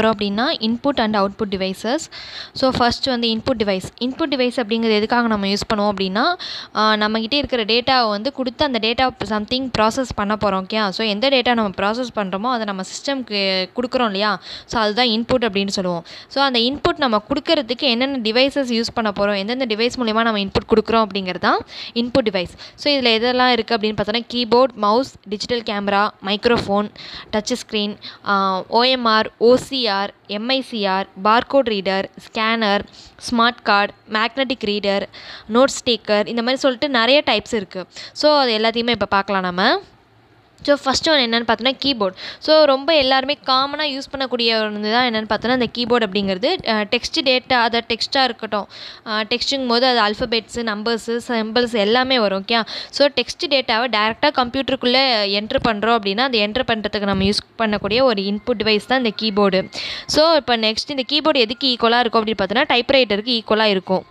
போகிறோம் அப்படின்னா input and output devices so first வந்து இன்புட் டிவைஸ் இன்புட் டிவைஸ் அப்படிங்கிறது எதுக்காக நம்ம யூஸ் பண்ணுவோம் அப்படின்னா நம்மக்கிட்ட இருக்கிற டேட்டாவை வந்து கொடுத்து அந்த டேட்டா சம்திங் ப்ராசஸ் பண்ண போகிறோம் ஓகே ஸோ எந்த டேட்டா நம்ம ப்ராசஸ் பண்ணுறோமோ அதை நம்ம சிஸ்டம்க்கு கொடுக்குறோம் இல்லையா ஸோ அதுதான் இன்புட் அப்படின்னு சொல்லுவோம் ஸோ அந்த இன்புட் நம்ம கொடுக்கறதுக்கு என்னென்ன டிவைசஸ் யூஸ் பண்ண போகிறோம் எந்தெந்த டிவைஸ் மூலிமா நம்ம இன்புட் கொடுக்குறோம் அப்படிங்கிறது தான் இன்புட் டிவைஸ் ஸோ இதில் எதெல்லாம் இருக்குது அப்படின்னு பார்த்தோன்னா keyboard mouse digital camera microphone touch screen OMR OCR or MICR barcode reader scanner smart card magnetic reader note stacker இந்த மாதிரி சொல்லிட்டு நிறைய டைப்ஸ் இருக்குது ஸோ அது எல்லாத்தையுமே இப்போ பார்க்கலாம் நம்ம ஸோ ஃபஸ்ட்டு ஒன்று என்னென்னு பார்த்தோன்னா கீபோர்ட் ஸோ ரொம்ப எல்லாருமே காமனாக யூஸ் பண்ணக்கூடிய ஒன்று தான் என்னென்னு பார்த்தோன்னா அந்த கீபோர்ட் அப்படிங்கிறது டெக்ஸ்ட் டேட்டா அதை டெக்ஸ்ட்டாக இருக்கட்டும் டெக்ஸ்ட்டுங்கும் போது அது அல்ஃபபெட்ஸு நம்பர்ஸு சிம்பிள்ஸ் எல்லாமே வரும் ஓகே ஸோ டெக்ஸ்ட் டேட்டாவை டேரெக்டாக கம்ப்யூட்டருக்குள்ளே என்ட்ரு பண்ணுறோம் அப்படின்னா அந்த என்ட்ரு பண்ணுறதுக்கு நம்ம யூஸ் பண்ணக்கூடிய ஒரு இன்புட் டிவைஸ் தான் இந்த கீபோர்டு ஸோ இப்போ நெக்ஸ்ட் இந்த கீபோர்டு எதுக்கு ஈக்குவலாக இருக்கும் அப்படின்னு பார்த்தோன்னா டைப்ரைட்டருக்கு ஈக்குவலாக இருக்கும்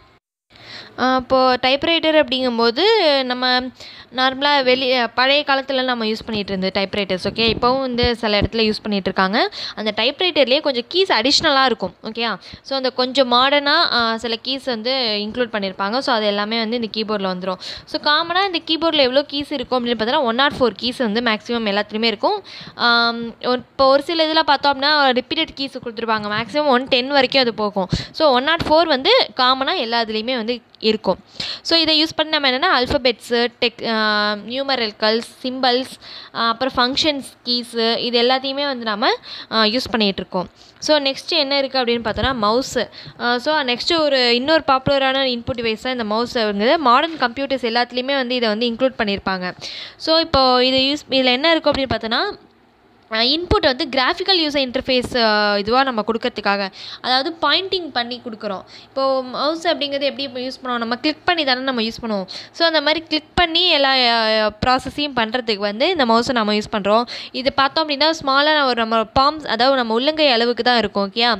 இப்போது டைப்ரைட்டர் அப்படிங்கும்போது நம்ம நார்மலாக வெளி பழைய காலத்தில் நம்ம யூஸ் பண்ணிகிட்டு இருந்த டைப்ரைட்டர்ஸ் ஓகே இப்போவும் வந்து சில இடத்துல யூஸ் பண்ணிகிட்டு இருக்காங்க அந்த டைப்ரைட்டர்லேயே கொஞ்சம் கீஸ் அடிஷ்னலாக இருக்கும் ஓகேயா ஸோ அந்த கொஞ்சம் மாடர்னாக சில கீஸ் வந்து இன்க்ளூட் பண்ணியிருப்பாங்க ஸோ அது எல்லாமே வந்து இந்த கீபோர்டில் வந்துடும் ஸோ காமனாக இந்த கீபோர்டில் எவ்வளோ கீஸ் இருக்கும் அப்படின்னு பார்த்தோன்னா ஒன் நாட் ஃபோர் கீஸ் வந்து மேக்ஸிமம் எல்லாத்துலேயுமே இருக்கும் இப்போ ஒரு சில இதில் பார்த்தோம் அப்படின்னா ரிப்பீட்டட் கீஸ் கொடுத்துருப்பாங்க மேக்ஸிமம் ஒன் டென் வரைக்கும் அது போகும் ஸோ ஒன் நாட் ஃபோர் வந்து காமனாக எல்லா இதுலேயுமே வந்து இருக்கும் ஸோ இதை யூஸ் பண்ணி நம்ம என்னென்னா அல்ஃபபெட்ஸு டெக் நியூமரல்கல்ஸ் சிம்பிள்ஸ் அப்புறம் ஃபங்க்ஷன்ஸ் கீஸு இது எல்லாத்தையுமே வந்து நம்ம யூஸ் பண்ணிகிட்ருக்கோம் ஸோ நெக்ஸ்ட்டு என்ன இருக்குது அப்படின்னு பார்த்தோன்னா மவுஸு ஸோ நெக்ஸ்ட்டு ஒரு இன்னொரு பாப்புலரான இன்புட் டிவைஸ் தான் இந்த மவுஸ் வந்து மாடர்ன் கம்ப்யூட்டர்ஸ் எல்லாத்துலேயுமே வந்து இதை வந்து இன்க்ளூட் பண்ணியிருப்பாங்க ஸோ இப்போது இது யூஸ் இதில் என்ன இருக்குது அப்படின்னு பார்த்தோன்னா இன்புட் வந்து கிராஃபிக்கல் யூசர் இன்டர்ஃபேஸ் இதுவாக நம்ம கொடுக்கறதுக்காக அதாவது பாயிண்டிங் பண்ணி கொடுக்குறோம் இப்போது மவுஸ் அப்படிங்கிறது எப்படி யூஸ் பண்ணுவோம் நம்ம கிளிக் பண்ணி தானே நம்ம யூஸ் பண்ணுவோம் ஸோ அந்த மாதிரி கிளிக் பண்ணி எல்லா ப்ராசஸையும் பண்ணுறதுக்கு வந்து இந்த மவுஸை நம்ம யூஸ் பண்ணுறோம் இது பார்த்தோம் அப்படின்னா ஸ்மாலாக ஒரு நம்ம பாம்ஸ் அதாவது நம்ம உள்ளங்கை அளவுக்கு தான் இருக்கும் ஓகேயா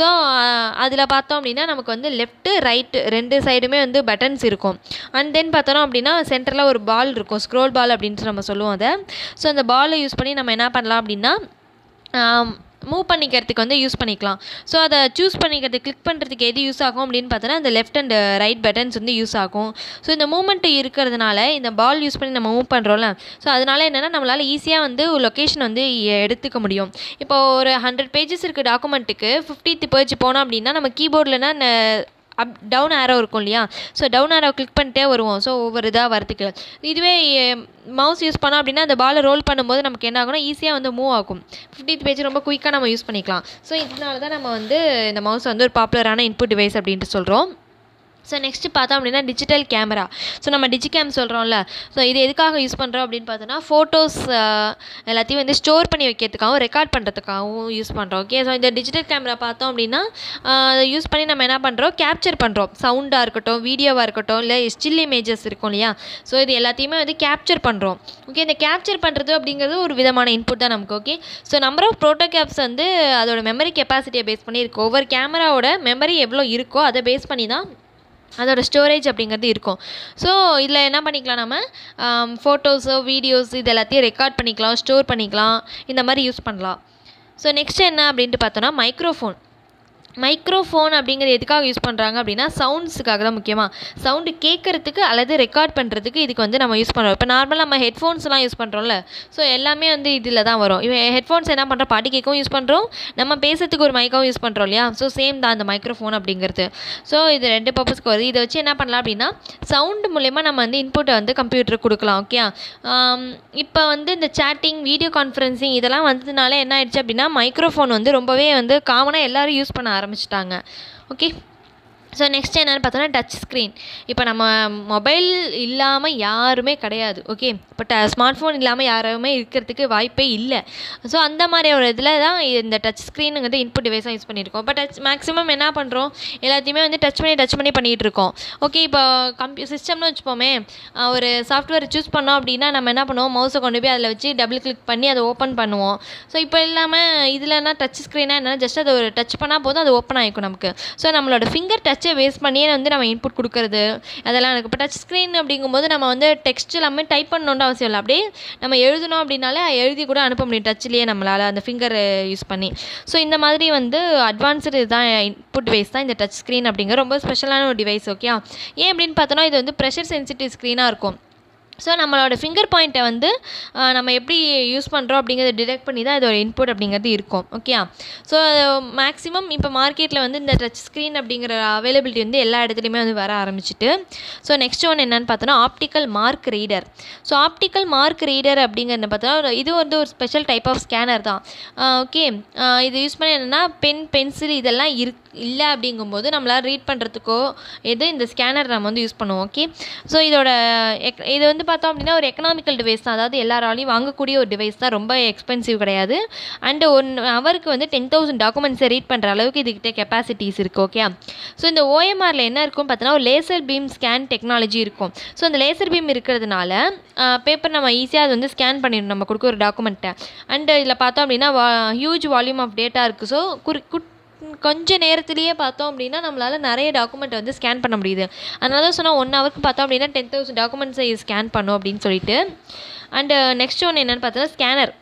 ஸோ அதில் பார்த்தோம் அப்படின்னா நமக்கு வந்து லெஃப்ட்டு ரைட்டு ரெண்டு சைடுமே வந்து பட்டன்ஸ் இருக்கும் அண்ட் தென் பார்த்தோம் அப்படின்னா சென்டரில் ஒரு பால் இருக்கும் ஸ்க்ரோல் பால் அப்படின்ட்டு நம்ம சொல்லுவோம் அதை ஸோ அந்த பாலை யூஸ் பண்ணி நம்ம என்ன பண்ணலாம் அப்படின்னா மூவ் பண்ணிக்கிறதுக்கு வந்து யூஸ் பண்ணிக்கலாம் ஸோ அதை சூஸ் பண்ணிக்கிறது கிளிக் பண்ணுறதுக்கு எது யூஸ் ஆகும் அப்படின்னு பார்த்தோன்னா அந்த லெஃப்ட் அண்ட் ரைட் பட்டன்ஸ் வந்து யூஸ் ஆகும் ஸோ இந்த மூமெண்ட் இருக்கிறதுனால இந்த பால் யூஸ் பண்ணி நம்ம மூவ் பண்ணுறோம்ல ஸோ அதனால் என்னென்னா நம்மளால் ஈஸியாக வந்து லொக்கேஷன் வந்து எடுத்துக்க முடியும் இப்போ ஒரு ஹண்ட்ரட் பேஜஸ் இருக்க டாக்குமெண்ட்டுக்கு ஃபிஃப்டித் பேஜ் போனோம் அப்படின்னா நம்ம கீபோர்டில்னா அப் டவுன் ஆரோ இருக்கும் இல்லையா ஸோ டவுன் ஆரோ கிளிக் பண்ணிட்டே வருவோம் ஸோ ஒவ்வொரு இதாக வரத்துக்கு இதுவே மவுஸ் யூஸ் பண்ணோம் அப்படின்னா அந்த பாலை ரோல் பண்ணும்போது நமக்கு என்ன ஆகும்னா ஈஸியாக வந்து மூவ் ஆகும் ஃபிஃப்டீத் பேஜ் ரொம்ப குயிக்காக நம்ம யூஸ் பண்ணிக்கலாம் ஸோ இதனால தான் நம்ம வந்து இந்த மவுஸ் வந்து ஒரு பாப்புலரான இன்புட் டிவைஸ் அப்படின்ட்டு சொல்கிறோம் ஸோ நெக்ஸ்ட்டு பார்த்தோம் அப்படின்னா டிஜிட்டல் கேமரா ஸோ நம்ம டிஜி கேம் சொல்கிறோம்ல ஸோ இது எதுக்காக யூஸ் பண்ணுறோம் அப்படின்னு பார்த்தோன்னா ஃபோட்டோஸ் எல்லாத்தையும் வந்து ஸ்டோர் பண்ணி வைக்கிறதுக்காகவும் ரெக்கார்ட் பண்ணுறதுக்காகவும் யூஸ் பண்ணுறோம் ஓகே ஸோ இந்த டிஜிட்டல் கேமரா பார்த்தோம் அப்படின்னா அதை யூஸ் பண்ணி நம்ம என்ன பண்ணுறோம் கேப்ச்சர் பண்ணுறோம் சவுண்டாக இருக்கட்டும் வீடியோவாக இருக்கட்டும் இல்லை ஸ்டில் இமேஜஸ் இருக்கும் இல்லையா ஸோ இது எல்லாத்தையுமே வந்து கேப்ச்சர் பண்ணுறோம் ஓகே இந்த கேப்ச்சர் பண்ணுறது அப்படிங்கிறது ஒரு விதமான இன்புட் தான் நமக்கு ஓகே ஸோ நம்பர் ஆஃப் ப்ரோட்டோகேப்ஸ் வந்து அதோட மெமரி கெப்பாசிட்டியை பேஸ் பண்ணி இருக்கும் ஒவ்வொரு கேமராவோட மெமரி எவ்வளோ இருக்கோ அதை பேஸ் பண்ணி தான் அதோட ஸ்டோரேஜ் அப்படிங்கிறது இருக்கும் ஸோ இதில் என்ன பண்ணிக்கலாம் நம்ம ஃபோட்டோஸோ வீடியோஸ் இது எல்லாத்தையும் ரெக்கார்ட் பண்ணிக்கலாம் ஸ்டோர் பண்ணிக்கலாம் இந்த மாதிரி யூஸ் பண்ணலாம் ஸோ நெக்ஸ்ட் என்ன அப்படின்ட்டு பார்த்தோன்னா மைக்ரோஃபோன் மைக்ரோஃபோன் அப்படிங்கிறது எதுக்காக யூஸ் பண்ணுறாங்க அப்படின்னா சவுண்ட்ஸுக்காக தான் முக்கியமாக சவுண்டு கேட்குறதுக்கு அல்லது ரெக்கார்ட் பண்ணுறதுக்கு இதுக்கு வந்து நம்ம யூஸ் பண்ணுறோம் இப்போ நார்மலாக நம்ம ஹெட்ஃபோன்ஸ்லாம் யூஸ் பண்ணுறோம்ல ஸோ எல்லாமே வந்து இதில் தான் வரும் இவன் ஹெட்ஃபோன்ஸ் என்ன பண்ணுறோம் பாட்டு கேட்கவும் யூஸ் பண்ணுறோம் நம்ம பேசுறதுக்கு ஒரு மைக்காவும் யூஸ் பண்ணுறோம் இல்லையா ஸோ சேம் தான் அந்த மைக்ரோஃபோன் அப்படிங்கிறது ஸோ இது ரெண்டு பர்பஸ்க்கு வருது இதை வச்சு என்ன பண்ணலாம் அப்படின்னா சவுண்டு மூலயமா நம்ம வந்து இன்புட்டை வந்து கம்ப்யூட்டருக்கு கொடுக்கலாம் ஓகே இப்போ வந்து இந்த சேட்டிங் வீடியோ கான்ஃபரன்சிங் இதெல்லாம் வந்ததுனால என்ன ஆயிடுச்சு அப்படின்னா மைக்ரோஃபோன் வந்து ரொம்பவே வந்து காமனாக எல்லோரும் யூஸ் பண்ண ஆரம்பிச்சு ஆரம்பிச்சிட்டாங்க ஓகே ஸோ நெக்ஸ்ட் என்னென்னு பார்த்தோன்னா டச் ஸ்க்ரீன் இப்போ நம்ம மொபைல் இல்லாமல் யாருமே கிடையாது ஓகே இப்போ ட ஸ்மார்ட் ஃபோன் இல்லாமல் யாருமே இருக்கிறதுக்கு வாய்ப்பே இல்லை ஸோ அந்த மாதிரி ஒரு இதில் தான் இந்த டச் ஸ்க்ரீனுங்கிறது இன்புட் டிவைஸாக யூஸ் பண்ணியிருக்கோம் இப்போ டச் மேக்ஸிமம் என்ன பண்ணுறோம் எல்லாத்தையுமே வந்து டச் பண்ணி டச் பண்ணி பண்ணிகிட்டு இருக்கோம் ஓகே இப்போ கம்ப்யூ சிஸ்டம்னு வச்சுப்போமே ஒரு சாஃப்ட்வேர் சூஸ் பண்ணோம் அப்படின்னா நம்ம என்ன பண்ணுவோம் மவுஸை கொண்டு போய் அதில் வச்சு டபுள் கிளிக் பண்ணி அதை ஓப்பன் பண்ணுவோம் ஸோ இப்போ இல்லாமல் இதில்னா டச் ஸ்க்ரீனாக என்னென்னா ஜஸ்ட் அதை ஒரு டச் பண்ணால் போதும் அது ஓப்பன் ஆகிக்கும் நமக்கு ஸோ நம்மளோட ஃபிங்கர் டச் டச்சை வேஸ்ட் பண்ணியே வந்து நம்ம இன்புட் கொடுக்கறது அதெல்லாம் எனக்கு இப்போ டச் ஸ்க்ரீன் அப்படிங்கும்போது நம்ம வந்து டெக்ஸ்ட் எல்லாமே டைப் பண்ணணுன்ற அவசியம் இல்லை அப்படியே நம்ம எழுதணும் அப்படின்னாலே எழுதி கூட அனுப்ப முடியும் டச்லேயே நம்மளால் அந்த ஃபிங்கர் யூஸ் பண்ணி ஸோ இந்த மாதிரி வந்து அட்வான்ஸ்டு இதுதான் இன்புட் வேஸ் தான் இந்த டச் ஸ்க்ரீன் அப்படிங்கிற ரொம்ப ஸ்பெஷலான ஒரு டிவைஸ் ஓகே ஏன் அப்படின்னு பார்த்தோன்னா இது வந்து ப்ரெஷர் சென்சிட்டிவ் ஸ்க்ரீனாக இருக்கும் ஸோ நம்மளோட ஃபிங்கர் பாயிண்ட்டை வந்து நம்ம எப்படி யூஸ் பண்ணுறோம் அப்படிங்கிறத டிடெக்ட் பண்ணி தான் இதோட இன்புட் அப்படிங்கிறது இருக்கும் ஓகே ஸோ மேக்ஸிமம் இப்போ மார்க்கெட்டில் வந்து இந்த டச் ஸ்க்ரீன் அப்படிங்கிற அவைலபிலிட்டி வந்து எல்லா இடத்துலையுமே வந்து வர ஆரம்பிச்சிட்டு ஸோ நெக்ஸ்ட் ஒன்று என்னென்னு பார்த்தோன்னா optical mark reader so optical mark reader அப்படிங்கிறது பார்த்தோன்னா இது வந்து ஒரு ஸ்பெஷல் டைப் ஆஃப் ஸ்கேனர் தான் ஓகே இது யூஸ் பண்ணி என்னென்னா பென் பென்சில் இதெல்லாம் இருக்கு இல்லை அப்படிங்கும்போது நம்மளால் ரீட் பண்ணுறதுக்கோ எது இந்த ஸ்கேனர் நம்ம வந்து யூஸ் பண்ணுவோம் ஓகே ஸோ இதோட எக் இது வந்து பார்த்தோம் அப்படின்னா ஒரு எக்கனாமிக்கல் டிவைஸ் தான் அதாவது எல்லாராலையும் வாங்கக்கூடிய ஒரு டிவைஸ் தான் ரொம்ப எக்ஸ்பென்சிவ் கிடையாது அண்ட் ஒன் அவருக்கு வந்து டென் தௌசண்ட் டாக்குமெண்ட்ஸை ரீட் பண்ணுற அளவுக்கு இதுக்கிட்ட கெப்பாசிட்டிஸ் இருக்குது ஓகே ஸோ இந்த ஓஎம்ஆரில் என்ன இருக்கும் பார்த்தோன்னா ஒரு லேசர் பீம் ஸ்கேன் டெக்னாலஜி இருக்கும் ஸோ அந்த லேசர் பீம் இருக்கிறதுனால பேப்பர் நம்ம ஈஸியாக அது வந்து ஸ்கேன் பண்ணிடணும் நம்ம கொடுக்க ஒரு டாக்குமெண்ட்டை அண்ட் இதில் பார்த்தோம் அப்படின்னா வா ஹியூஜ் வால்யூம் ஆஃப் டேட்டா இருக்குது ஸோ குறி கொஞ்சம் நேரத்துலேயே பார்த்தோம் அப்படின்னா நம்மளால் நிறைய டாக்குமெண்ட் வந்து ஸ்கேன் பண்ண முடியுது அதனால தான் சொன்னால் ஒன் ஹவருக்கு பார்த்தோம் அப்படின்னா டென் தௌசண்ட் டாக்குமெண்ட்ஸை ஸ்கேன் பண்ணும் அப்படின்னு சொல்லிட்டு அண்டு நெக்ஸ்ட் uh, ஒன்று என்னென்னு பார்த்தோன்னா ஸ்கேனர்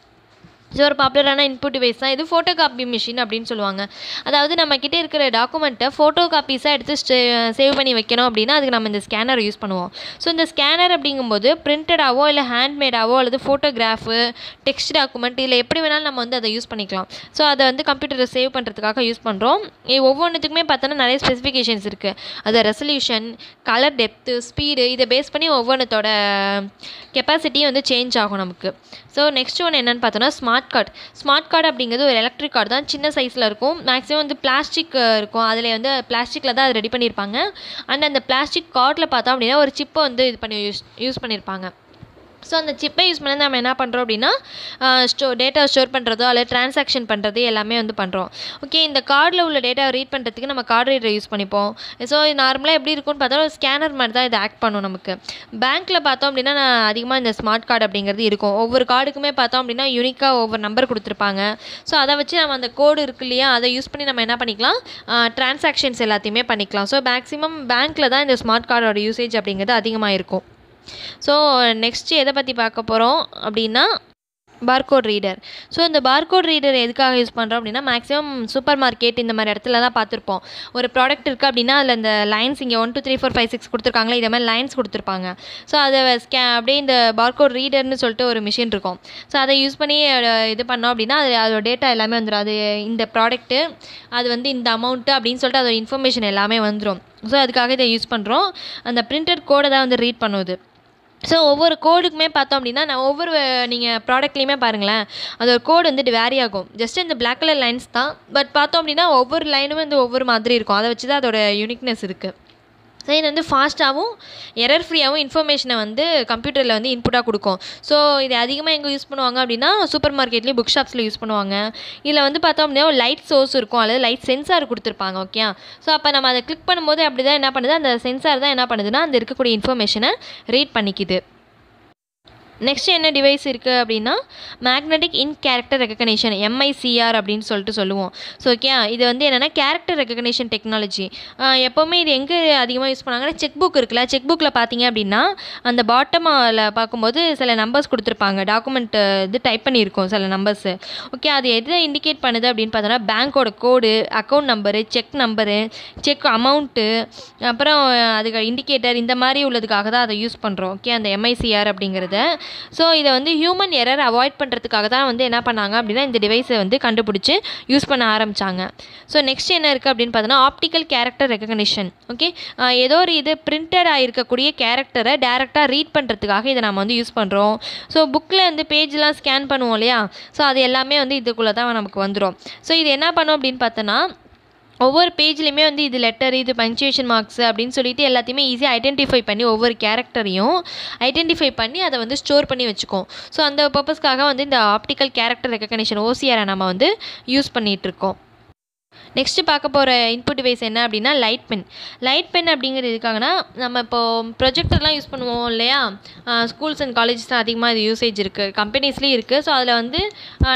இது ஒரு பாப்புலரான இன்புட் டிவைஸ் தான் இது ஃபோட்டோ காப்பி மிஷின் அப்படின்னு சொல்லுவாங்க அதாவது கிட்டே இருக்கிற டாக்குமெண்ட்டை ஃபோட்டோ காப்பீஸாக எடுத்து சேவ் பண்ணி வைக்கணும் அப்படின்னா அதுக்கு நம்ம இந்த ஸ்கேனர் யூஸ் பண்ணுவோம் ஸோ இந்த ஸ்கேனர் அப்படிங்கும்போது பிரிண்டடாவோ இல்லை ஹேண்ட்மேடாவோ அல்லது ஃபோட்டோகிராஃபு டெக்ஸ்ட் டாக்குமெண்ட் இல்லை எப்படி வேணாலும் நம்ம வந்து அதை யூஸ் பண்ணிக்கலாம் ஸோ அதை வந்து கம்ப்யூட்டரை சேவ் பண்ணுறதுக்காக யூஸ் பண்ணுறோம் ஒவ்வொன்றுத்துக்குமே பார்த்தோன்னா நிறைய ஸ்பெசிஃபிகேஷன்ஸ் இருக்குது அது ரெசல்யூஷன் கலர் டெப்த்து ஸ்பீடு இதை பேஸ் பண்ணி ஒவ்வொன்றத்தோட கெப்பாசிட்டியும் வந்து சேஞ்ச் ஆகும் நமக்கு ஸோ நெக்ஸ்ட் ஒன்று என்னென்னு பார்த்தோன்னா smart smart card smart card அப்படிங்கிறது ஒரு எலக்ட்ரிக் கார்டு தான் சின்ன சைஸில் இருக்கும் மேக்ஸிமம் வந்து பிளாஸ்டிக் இருக்கும் அதில் வந்து பிளாஸ்டிக்கில் தான் அது ரெடி பண்ணியிருப்பாங்க அண்ட் அந்த பிளாஸ்டிக் கார்டில் பார்த்தோம் அப்படின்னா ஒரு சிப்பை வந்து இது பண்ணி யூஸ் யூஸ் பண்ணியிருப்பாங்க ஸோ அந்த சிப்பை யூஸ் பண்ணி நம்ம என்ன பண்ணுறோம் அப்படின்னா ஸ்டோ டேட்டா ஸ்டோர் பண்ணுறதோ அல்லது டிரான்சாக்ஷன் பண்ணுறது எல்லாமே வந்து பண்ணுறோம் ஓகே இந்த கார்டில் உள்ள டேட்டாவை ரீட் பண்ணுறதுக்கு நம்ம கார்டு ரீடரை யூஸ் பண்ணிப்போம் ஸோ நார்மலாக எப்படி இருக்கும்னு பார்த்தா ஒரு ஸ்கேனர் மாதிரி தான் இது ஆக்ட் பண்ணும் நமக்கு பேங்க்கில் பார்த்தோம் அப்படின்னா நான் அதிகமாக இந்த ஸ்மார்ட் கார்டு அப்படிங்கிறது இருக்கும் ஒவ்வொரு கார்டுக்குமே பார்த்தோம் அப்படின்னா யூனிக்காக ஒவ்வொரு நம்பர் கொடுத்துருப்பாங்க ஸோ அதை வச்சு நம்ம அந்த கோடு இருக்கு இல்லையா அதை யூஸ் பண்ணி நம்ம என்ன பண்ணிக்கலாம் டிரான்சாக்ஷன்ஸ் எல்லாத்தையுமே பண்ணிக்கலாம் ஸோ மேக்ஸிமம் பேங்க்கில் தான் இந்த ஸ்மார்ட் கார்டோட யூசேஜ் அப்படிங்கிறது அதிகமாக இருக்கும் ஸோ நெக்ஸ்ட்டு எதை பற்றி பார்க்க போகிறோம் அப்படின்னா பார்கோட் ரீடர் ஸோ இந்த பார்கோட் ரீடர் எதுக்காக யூஸ் பண்ணுறோம் அப்படின்னா மேக்ஸிமம் சூப்பர் மார்க்கெட் இந்த மாதிரி இடத்துல தான் பார்த்துருப்போம் ஒரு ப்ராடக்ட் இருக்குது அப்படின்னா அதில் இந்த லைன்ஸ் இங்கே one two three four five six கொடுத்துருக்காங்களே இதே மாதிரி லைன்ஸ் கொடுத்துருப்பாங்க ஸோ அதை ஸ்கே அப்படியே இந்த பார்கோட் ரீடர்னு சொல்லிட்டு ஒரு மிஷின் இருக்கும் ஸோ அதை யூஸ் பண்ணி இது பண்ணோம் அப்படின்னா அது அதோட டேட்டா எல்லாமே வந்துடும் அது இந்த ப்ராடக்ட்டு அது வந்து இந்த அமௌண்ட்டு அப்படின்னு சொல்லிட்டு அதோட இன்ஃபர்மேஷன் எல்லாமே வந்துடும் ஸோ அதுக்காக இதை யூஸ் பண்ணுறோம் அந்த பிரிண்டட் கோடை தான் வந்து ரீட் பண்ணுது ஸோ ஒவ்வொரு கோடுக்குமே பார்த்தோம் அப்படின்னா நான் ஒவ்வொரு நீங்கள் ப்ராடக்ட்லேயுமே பாருங்களேன் அதோட கோடு வந்துட்டு வேரி ஆகும் ஜஸ்ட் இந்த பிளாக் கலர் லைன்ஸ் தான் பட் பார்த்தோம் அப்படின்னா ஒவ்வொரு லைனுமே வந்து ஒவ்வொரு மாதிரி இருக்கும் அதை வச்சு தான் அதோட யூனிக்னஸ் இருக்குது சைன் வந்து ஃபாஸ்ட்டாகவும் எரர் ஃப்ரீயாகவும் இன்ஃபர்மேஷனை வந்து கம்ப்யூட்டரில் வந்து இன்புட்டாக கொடுக்கும் ஸோ இது அதிகமாக எங்கே யூஸ் பண்ணுவாங்க அப்படின்னா சூப்பர் மார்க்கெட்லேயும் புக் ஷாப்ஸில் யூஸ் பண்ணுவாங்க இதில் வந்து பார்த்தோம் அப்படின்னா லைட் சோர்ஸ் இருக்கும் அல்லது லைட் சென்சார் கொடுத்துருப்பாங்க ஓகே ஸோ அப்போ நம்ம அதை கிளிக் பண்ணும்போது அப்படி தான் என்ன பண்ணுது அந்த சென்சார் தான் என்ன பண்ணுதுன்னா அந்த இருக்கக்கூடிய இன்ஃபர்மேஷனை ரீட் பண்ணிக்குது நெக்ஸ்ட் என்ன டிவைஸ் இருக்குது அப்படின்னா magnetic ink character recognition MICR அப்படின்னு சொல்லிட்டு சொல்லுவோம் ஸோ ஓகே இது வந்து என்னென்னா கேரக்டர் ரெக்கக்னேஷன் டெக்னாலஜி எப்போவுமே இது எங்கே அதிகமாக யூஸ் பண்ணாங்கன்னா செக் புக் இருக்குல்ல செக் புக்கில் பார்த்தீங்க அப்படின்னா அந்த பாட்டமில் பார்க்கும்போது சில நம்பர்ஸ் கொடுத்துருப்பாங்க டாக்குமெண்ட் இது டைப் பண்ணியிருக்கோம் சில நம்பர்ஸு ஓகே அது எதை இண்டிகேட் பண்ணுது அப்படின்னு பார்த்தோன்னா பேங்க்கோட code account number cheque number cheque amount அப்புறம் அதுக்கு இண்டிகேட்டர் இந்த மாதிரி உள்ளதுக்காக தான் அதை யூஸ் பண்ணுறோம் ஓகே அந்த எம்ஐசிஆர் அப்படிங்கிறத ஸோ இதை வந்து ஹியூமன் எரர் அவாய்ட் பண்ணுறதுக்காக தான் வந்து என்ன பண்ணாங்க அப்படின்னா இந்த டிவைஸை வந்து கண்டுபிடிச்சி யூஸ் பண்ண ஆரம்பித்தாங்க ஸோ நெக்ஸ்ட் என்ன இருக்குது அப்படின்னு பார்த்தோன்னா ஆப்டிக்கல் கேரக்டர் ரெக்கக்னிஷன் ஓகே ஏதோ ஒரு இது பிரிண்டர் ஆகிருக்கக்கூடிய கேரக்டரை டேரெக்டாக ரீட் பண்ணுறதுக்காக இதை நம்ம வந்து யூஸ் பண்ணுறோம் ஸோ புக்கில் வந்து பேஜ்லாம் ஸ்கேன் பண்ணுவோம் இல்லையா ஸோ அது எல்லாமே வந்து இதுக்குள்ளே தான் நமக்கு வந்துடும் ஸோ இது என்ன பண்ணும் அப்படின்னு பார்த்தோன்னா ஒவ்வொரு பேஜ்லேயுமே வந்து இது லெட்டர் இது பஞ்சுவேஷன் மார்க்ஸ் அப்படின்னு சொல்லிட்டு எல்லாத்தையுமே ஈஸியாக ஐடென்டிஃபை பண்ணி ஒவ்வொரு கேரக்டரையும் ஐடென்டிஃபை பண்ணி அதை வந்து ஸ்டோர் பண்ணி வச்சுக்கோம் ஸோ அந்த பர்பஸ்க்காக வந்து இந்த ஆப்டிக்கல் கேரக்டர் ரெக்கக்னிஷன் ஓசிஆரை நம்ம வந்து யூஸ் பண்ணிகிட்ருக்கோம் நெக்ஸ்ட்டு பார்க்க போகிற இன்புட் டிவைஸ் என்ன அப்படின்னா லைட் பென் லைட் பென் அப்படிங்கிறது இருக்காங்கன்னா நம்ம இப்போது ப்ரொஜெக்டர்லாம் யூஸ் பண்ணுவோம் இல்லையா ஸ்கூல்ஸ் அண்ட் காலேஜஸ் தான் அதிகமாக இது யூசேஜ் இருக்குது கம்பெனிஸ்லேயும் இருக்குது ஸோ அதில் வந்து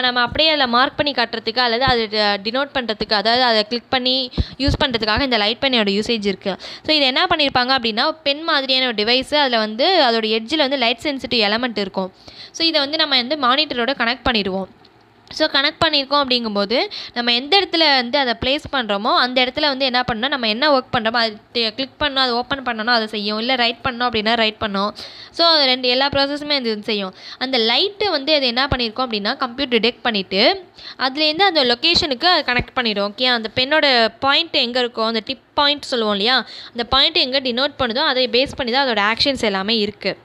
நம்ம அப்படியே அதில் மார்க் பண்ணி காட்டுறதுக்கு அல்லது அதை டினோட் பண்ணுறதுக்கு அதாவது அதை கிளிக் பண்ணி யூஸ் பண்ணுறதுக்காக இந்த லைட் பெண்ணோட யூசேஜ் இருக்குது ஸோ இது என்ன பண்ணியிருப்பாங்க அப்படின்னா பென் மாதிரியான ஒரு டிவைஸு அதில் வந்து அதோடய எட்ஜில் வந்து லைட் சென்சிட்டிவ் எலமெண்ட் இருக்கும் ஸோ இதை வந்து நம்ம வந்து மானிட்டரோட கனெக்ட் பண்ணிடுவோம் ஸோ கனெக்ட் பண்ணியிருக்கோம் அப்படிங்கும்போது நம்ம எந்த இடத்துல வந்து அதை ப்ளேஸ் பண்ணுறோமோ அந்த இடத்துல வந்து என்ன பண்ணணும் நம்ம என்ன ஒர்க் பண்ணுறோமோ அது கிளிக் பண்ணோம் அது ஓப்பன் பண்ணணும் அதை செய்யும் இல்லை ரைட் பண்ணோம் அப்படின்னா ரைட் பண்ணோம் ஸோ ரெண்டு எல்லா ப்ராசஸுமே அது செய்யும் அந்த லைட்டு வந்து அது என்ன பண்ணியிருக்கோம் அப்படின்னா கம்ப்யூட்டர் டிடெக்ட் பண்ணிவிட்டு அதுலேருந்து அந்த லொக்கேஷனுக்கு அது கனெக்ட் பண்ணிவிடும் ஓகே அந்த பெண்ணோட பாயிண்ட் எங்கே இருக்கோ அந்த டிப் பாயிண்ட் சொல்லுவோம் இல்லையா அந்த பாயிண்ட் எங்கே டினோட் பண்ணுதோ அதை பேஸ் பண்ணி தான் அதோட ஆக்ஷன்ஸ் எல்லாமே இருக்குது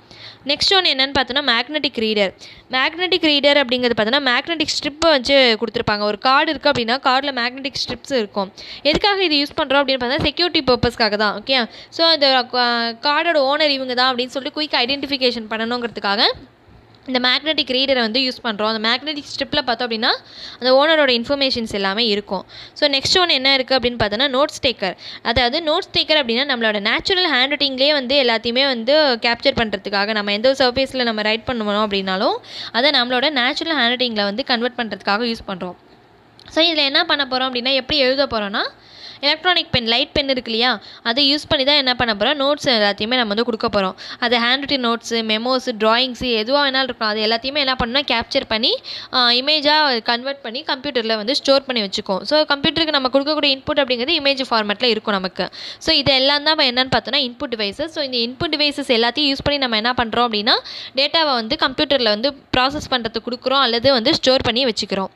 நெக்ஸ்ட் ஒன்று என்னென்னு பார்த்தோன்னா மேக்னெட்டிக் ரீடர் மேக்னெட்டிக் ரீடர் அப்படிங்கிறது பார்த்தோன்னா மேக்னெட்டிக் ஸ்ட்ரிப்பை வச்சு கொடுத்துருப்பாங்க ஒரு கார்டு இருக்குது அப்படின்னா கார்டில் மேக்னெட்டிக் ஸ்ட்ரிப்ஸ் இருக்கும் எதுக்காக இது யூஸ் பண்ணுறோம் அப்படின்னு பார்த்தோன்னா செக்யூரிட்டி பர்பஸ்க்காக தான் ஓகே ஸோ இந்த கார்டோட ஓனர் இவங்க தான் அப்படின்னு சொல்லிட்டு குயிக் ஐடென்டிஃபிகேஷன் பண்ணணுங்கிறதுக்காக இந்த மேக்னெட்டிக் ரீடரை வந்து யூஸ் பண்ணுறோம் அந்த மேக்னெட்டிக் ஸ்ட்ரிப்பில் பார்த்தோம் அப்படின்னா அந்த ஓனரோட இன்ஃபர்மேஷன்ஸ் எல்லாமே இருக்கும் ஸோ நெக்ஸ்ட் ஒன்று என்ன இருக்குது அப்படின்னு பார்த்தோன்னா நோட்ஸ் டேக்கர் அதாவது நோட்ஸ் டேக்கர் அப்படின்னா நம்மளோட நேச்சுரல் ஹேண்ட் ரைட்டிங்லேயே வந்து எல்லாத்தையுமே வந்து கேப்சர் பண்ணுறதுக்காக நம்ம எந்த ஒரு சர்ஃபேஸில் நம்ம ரைட் பண்ணணும் அப்படின்னாலும் அதை நம்மளோட நேச்சுரல் ஹேண்ட் ரைட்டிங்கில் வந்து கன்வெர்ட் பண்ணுறதுக்காக யூஸ் பண்ணுறோம் ஸோ இதில் என்ன பண்ண போகிறோம் அப்படின்னா எப்படி எழுத போகிறோன்னா எலக்ட்ரானிக் பென் லைட் பென் இருக்கு இல்லையா அதை யூஸ் பண்ணி தான் என்ன பண்ண போகிறோம் நோட்ஸ் எல்லாத்தையுமே நம்ம வந்து கொடுக்க போகிறோம் அது hand written notes memos drawings எதுவாக வேணாலும் இருக்கும் அது எல்லாத்தையுமே என்ன பண்ணணும் கேப்சர் பண்ணி இமேஜாக கன்வெர்ட் பண்ணி கம்ப்யூட்டரில் வந்து ஸ்டோர் பண்ணி வச்சுக்கோம் ஸோ கம்ப்யூட்டருக்கு நம்ம கொடுக்கக்கூடிய இன்புட் அப்படிங்கிறது இமேஜ் ஃபார்மேட்டில் இருக்கும் நமக்கு ஸோ இது எல்லாம் தான் என்னென்னு பார்த்தோன்னா இன்புட் டிவைஸஸ் ஸோ இந்த இன்புட் டிவைசஸ் எல்லாத்தையும் யூஸ் பண்ணி நம்ம என்ன பண்ணுறோம் அப்படின்னா டேட்டாவை வந்து கம்ப்யூட்டரில் வந்து ப்ராசஸ் பண்ணுறதுக்கு கொடுக்குறோம் அல்லது வந்து ஸ்டோர் பண்ணி வச்சுக்கிறோம்